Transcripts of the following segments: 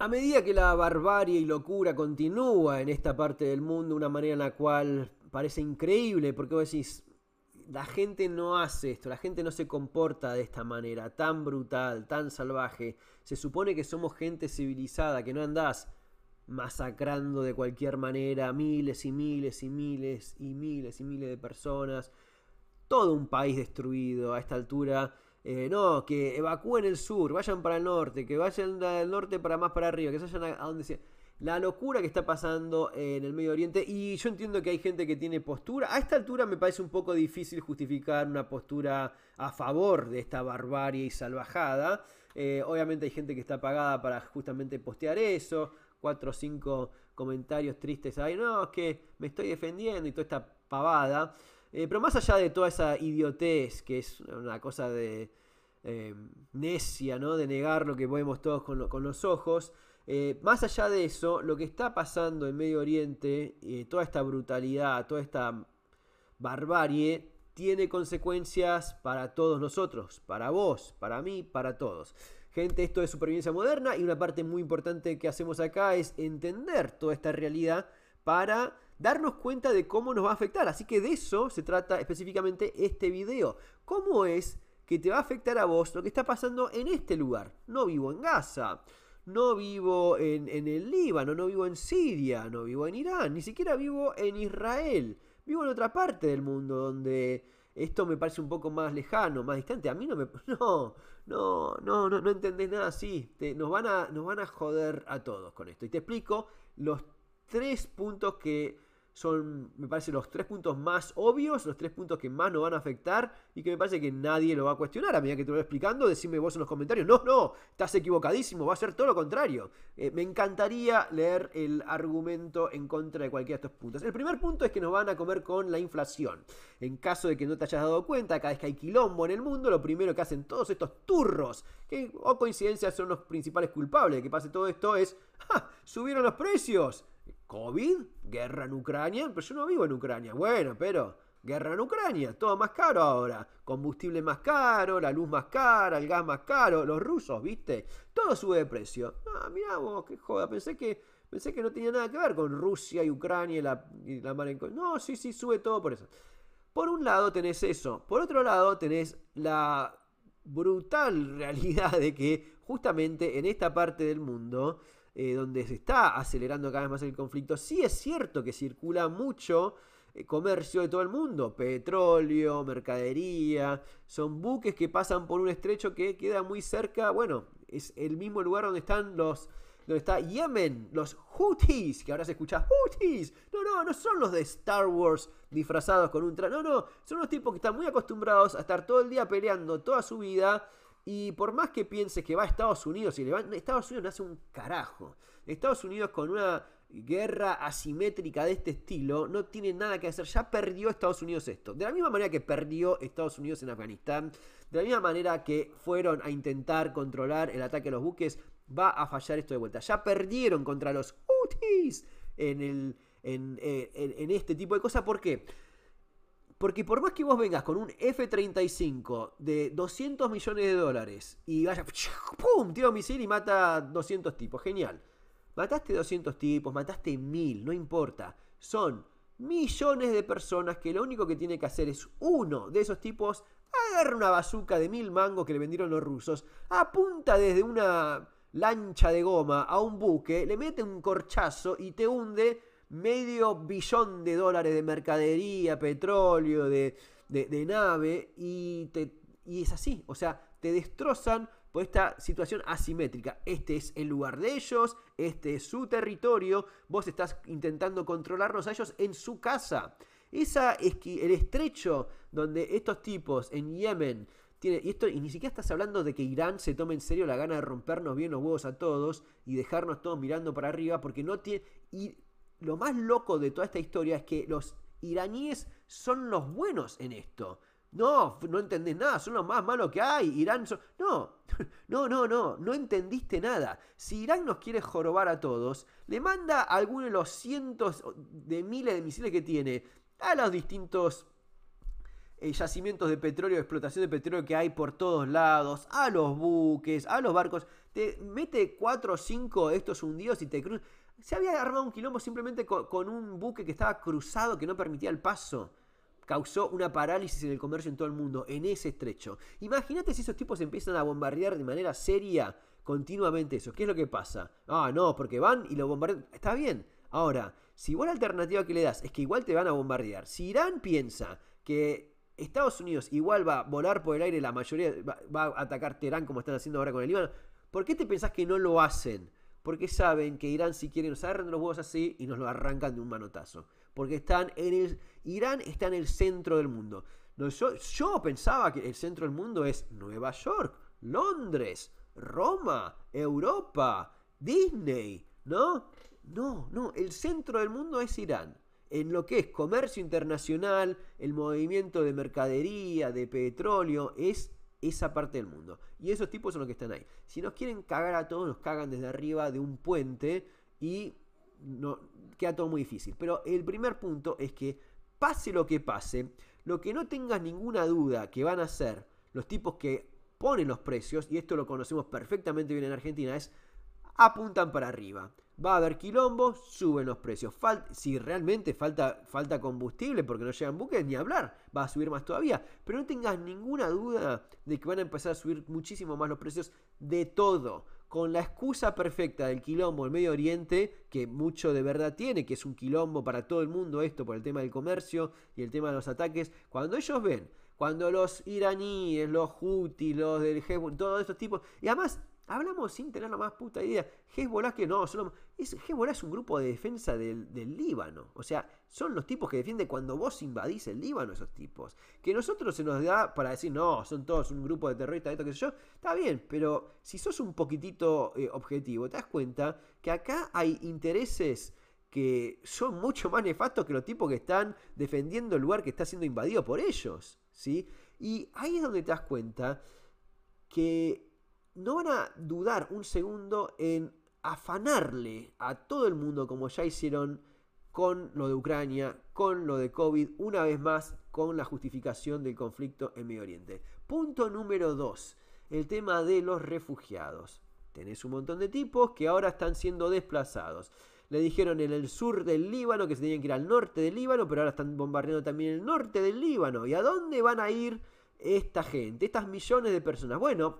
A medida que la barbarie y locura continúa en esta parte del mundo, una manera en la cual parece increíble, porque vos decís, la gente no hace esto, la gente no se comporta de esta manera, tan brutal, tan salvaje. Se supone que somos gente civilizada, que no andás masacrando de cualquier manera miles y miles y miles y miles y miles de personas. Todo un país destruido a esta altura eh, no, que evacúen el sur, vayan para el norte, que vayan del norte para más para arriba, que se vayan a, donde sea. La locura que está pasando en el Medio Oriente, y yo entiendo que hay gente que tiene postura. A esta altura me parece un poco difícil justificar una postura a favor de esta barbarie y salvajada. Eh, obviamente hay gente que está pagada para justamente postear eso. Cuatro o cinco comentarios tristes ay No, es que me estoy defendiendo y toda esta pavada. Eh, pero más allá de toda esa idiotez, que es una cosa de eh, necia, ¿no? De negar lo que vemos todos con, los ojos. Eh, más allá de eso, lo que está pasando en Medio Oriente, toda esta brutalidad, toda esta barbarie, tiene consecuencias para todos nosotros, para vos, para mí, para todos. Gente, esto es supervivencia moderna y una parte muy importante que hacemos acá es entender toda esta realidad para darnos cuenta de cómo nos va a afectar. Así que de eso se trata específicamente este video. ¿Cómo es que te va a afectar a vos lo que está pasando en este lugar? No vivo en Gaza no vivo en, el Líbano, no vivo en Siria, no vivo en Irán, ni siquiera vivo en Israel. Vivo en otra parte del mundo donde esto me parece un poco más lejano, más distante. A mí no me... No, no, no, no, entendés nada así. nos, van a, nos van a joder a todos con esto. Y te explico los tres puntos que son, me parece, los tres puntos más obvios, los tres puntos que más nos van a afectar y que me parece que nadie lo va a cuestionar. A medida que te lo voy explicando, decime vos en los comentarios, no, no, estás equivocadísimo, va a ser todo lo contrario. Eh, me encantaría leer el argumento en contra de cualquiera de estos puntos. El primer punto es que nos van a comer con la inflación. En caso de que no te hayas dado cuenta, cada vez que hay quilombo en el mundo, lo primero que hacen todos estos turros, que o coincidencias son los principales culpables de que pase todo esto, es, ¡Ah! ¡Subieron los precios! ¿Covid? ¿Guerra en Ucrania? Pero yo no vivo en Ucrania. Bueno, pero guerra en Ucrania, todo más caro ahora, combustible más caro, la luz más cara, el gas más caro, los rusos, ¿viste? Todo sube de precio. Ah, mirá vos, qué joda, pensé que, pensé que no tenía nada que ver con Rusia y Ucrania y la, mar en... No, sí, sí, sube todo por eso. Por un lado tenés eso, por otro lado tenés la brutal realidad de que justamente en esta parte del mundo eh, donde se está acelerando cada vez más el conflicto, sí es cierto que circula mucho eh, comercio de todo el mundo, petróleo, mercadería, son buques que pasan por un estrecho que queda muy cerca, bueno, es el mismo lugar donde están los donde está Yemen, los Houthis, que ahora se escucha Houthis. No, no, no son los de Star Wars disfrazados con un traje. No, no, son los tipos que están muy acostumbrados a estar todo el día peleando toda su vida y por más que pienses que va a Estados Unidos y le va, Estados Unidos no hace un carajo. Estados Unidos con una guerra asimétrica de este estilo no tiene nada que hacer. Ya perdió Estados Unidos esto. De la misma manera que perdió Estados Unidos en Afganistán, de la misma manera que fueron a intentar controlar el ataque a los buques, va a fallar esto de vuelta. Ya perdieron contra los UTIs en, el, eh, en, en este tipo de cosas. ¿Por qué? Porque por más que vos vengas con un F-35 de 200 millones de dólares y vaya, ¡pum! Tira un misil y mata 200 tipos. Genial. Mataste 200 tipos, mataste 1000, no importa. Son millones de personas que lo único que tiene que hacer es uno de esos tipos agarra una bazuca de mil mangos que le vendieron los rusos, apunta desde una lancha de goma a un buque, le mete un corchazo y te hunde medio billón de dólares de mercadería, petróleo, de, nave, y, y es así, o sea, te destrozan por esta situación asimétrica. Este es el lugar de ellos, este es su territorio, vos estás intentando controlarnos a ellos en su casa. Esa es que el estrecho donde estos tipos en Yemen tienen, y, esto, y ni siquiera estás hablando de que Irán se tome en serio la gana de rompernos bien los huevos a todos y dejarnos todos mirando para arriba, porque no tiene lo más loco de toda esta historia es que los iraníes son los buenos en esto. No, no entendés nada, son los más malos que hay. Irán son... No, no, no, no, no entendiste nada. Si Irán nos quiere jorobar a todos, le manda alguno de los cientos de miles de misiles que tiene a los distintos eh, yacimientos de petróleo, explotación de petróleo que hay por todos lados, a los buques, a los barcos. Te mete cuatro o cinco de estos hundidos y te cruzan. Se había armado un quilombo simplemente con, un buque que estaba cruzado que no permitía el paso causó una parálisis en el comercio en todo el mundo, en ese estrecho. Imagínate si esos tipos empiezan a bombardear de manera seria continuamente eso. ¿Qué es lo que pasa? Ah, no, porque van y lo bombardean. Está bien. Ahora, si igual la alternativa que le das es que igual te van a bombardear, si Irán piensa que Estados Unidos igual va a volar por el aire, la mayoría va, va a atacar Teherán como están haciendo ahora con el Líbano, ¿por qué te pensás que no lo hacen? porque saben que Irán si quieren, nos agarran los huevos así y nos lo arrancan de un manotazo. Porque están en el, Irán está en el centro del mundo. yo, yo pensaba que el centro del mundo es Nueva York, Londres, Roma, Europa, Disney, ¿no? No, no, el centro del mundo es Irán. En lo que es comercio internacional, el movimiento de mercadería, de petróleo, es esa parte del mundo. Y esos tipos son los que están ahí. Si nos quieren cagar a todos, nos cagan desde arriba de un puente y no, queda todo muy difícil. Pero el primer punto es que pase lo que pase, lo que no tengas ninguna duda que van a ser los tipos que ponen los precios, y esto lo conocemos perfectamente bien en Argentina, es apuntan para arriba. Va a haber quilombo, suben los precios. si realmente falta, falta combustible porque no llegan buques, ni hablar, va a subir más todavía. Pero no tengas ninguna duda de que van a empezar a subir muchísimo más los precios de todo. Con la excusa perfecta del quilombo del Medio Oriente, que mucho de verdad tiene, que es un quilombo para todo el mundo esto por el tema del comercio y el tema de los ataques, cuando ellos ven, cuando los iraníes, los hutis, los del Hezbollah, todos estos tipos, y además Hablamos sin tener la más puta idea. Hezbollah que no, es, Hezbollah es un grupo de defensa del, Líbano. O sea, son los tipos que defienden cuando vos invadís el Líbano, esos tipos. Que nosotros se nos da para decir, no, son todos un grupo de terroristas, esto, qué sé yo. Está bien, pero si sos un poquitito eh, objetivo, te das cuenta que acá hay intereses que son mucho más nefastos que los tipos que están defendiendo el lugar que está siendo invadido por ellos. ¿sí? Y ahí es donde te das cuenta que no van a dudar un segundo en afanarle a todo el mundo como ya hicieron con lo de Ucrania, con lo de COVID, una vez más con la justificación del conflicto en Medio Oriente. Punto número 2, el tema de los refugiados. Tenés un montón de tipos que ahora están siendo desplazados. Le dijeron en el sur del Líbano que se tenían que ir al norte del Líbano, pero ahora están bombardeando también el norte del Líbano. ¿Y a dónde van a ir esta gente, estas millones de personas? Bueno,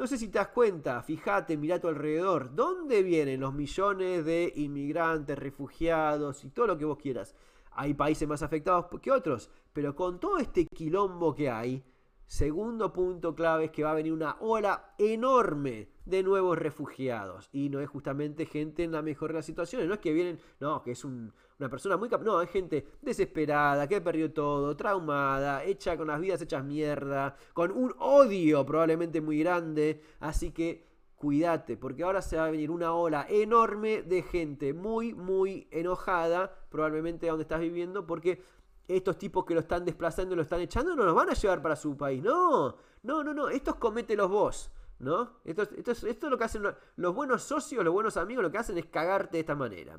no sé si te das cuenta, fíjate, mira a tu alrededor, ¿dónde vienen los millones de inmigrantes, refugiados y todo lo que vos quieras? Hay países más afectados que otros, pero con todo este quilombo que hay, Segundo punto clave es que va a venir una ola enorme de nuevos refugiados. Y no es justamente gente en la mejor de las situaciones. No es que vienen, no, que es una persona muy... No, es gente desesperada, que perdió todo, traumada, hecha con las vidas hechas mierda, con un odio probablemente muy grande. Así que cuídate, porque ahora se va a venir una ola enorme de gente muy, muy enojada, probablemente a donde estás viviendo, porque estos tipos que lo están desplazando, y lo están echando, no los van a llevar para su país. No, no, no, no. Estos los vos. ¿No? Esto, esto es lo que hacen los buenos socios, los buenos amigos, lo que hacen es cagarte de esta manera.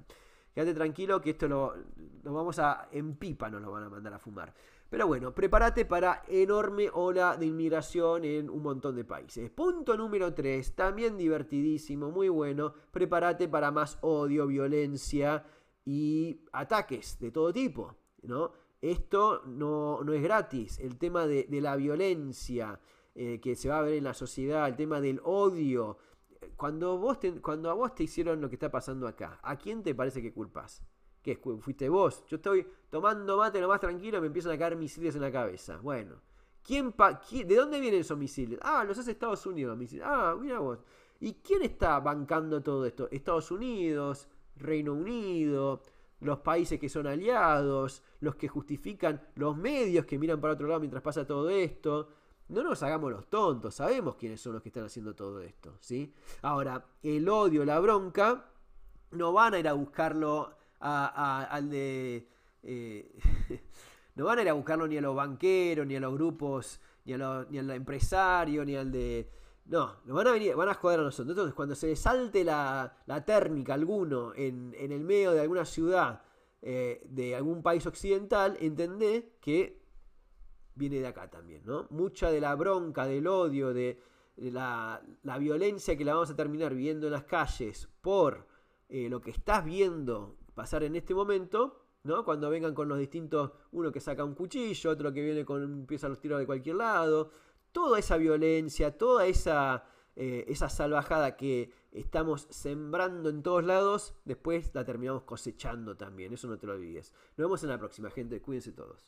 Quédate tranquilo que esto lo, lo, vamos a. En pipa nos lo van a mandar a fumar. Pero bueno, prepárate para enorme ola de inmigración en un montón de países. Punto número 3, también divertidísimo, muy bueno. Prepárate para más odio, violencia y ataques de todo tipo, ¿no? esto no, es gratis. El tema de, la violencia eh, que se va a ver en la sociedad, el tema del odio. Cuando, vos cuando a vos te hicieron lo que está pasando acá, ¿a quién te parece que culpas? ¿Qué fuiste vos? Yo estoy tomando mate lo más tranquilo y me empiezan a caer misiles en la cabeza. Bueno, ¿quién ¿de dónde vienen esos misiles? Ah, los hace Estados Unidos, misiles. Ah, mira vos. ¿Y quién está bancando todo esto? Estados Unidos, Reino Unido, los países que son aliados, los que justifican los medios que miran para otro lado mientras pasa todo esto. No nos hagamos los tontos, sabemos quiénes son los que están haciendo todo esto, ¿sí? Ahora, el odio, la bronca, no van a ir a buscarlo al de... Eh, no van a ir a buscarlo ni a los banqueros, ni a los grupos, ni, a los ni al empresario, ni al de no, nos van a venir, van a joder a nosotros. Entonces, cuando se le salte la, la térmica alguno en, el medio de alguna ciudad eh, de algún país occidental, entendé que viene de acá también, ¿no? Mucha de la bronca, del odio, de, la, la, violencia que la vamos a terminar viendo en las calles por eh, lo que estás viendo pasar en este momento, ¿no? Cuando vengan con los distintos, uno que saca un cuchillo, otro que viene con empieza los tiros de cualquier lado, toda esa violencia, toda esa, eh, esa salvajada que estamos sembrando en todos lados, después la terminamos cosechando también. Eso no te lo olvides. Nos vemos en la próxima, gente. Cuídense todos.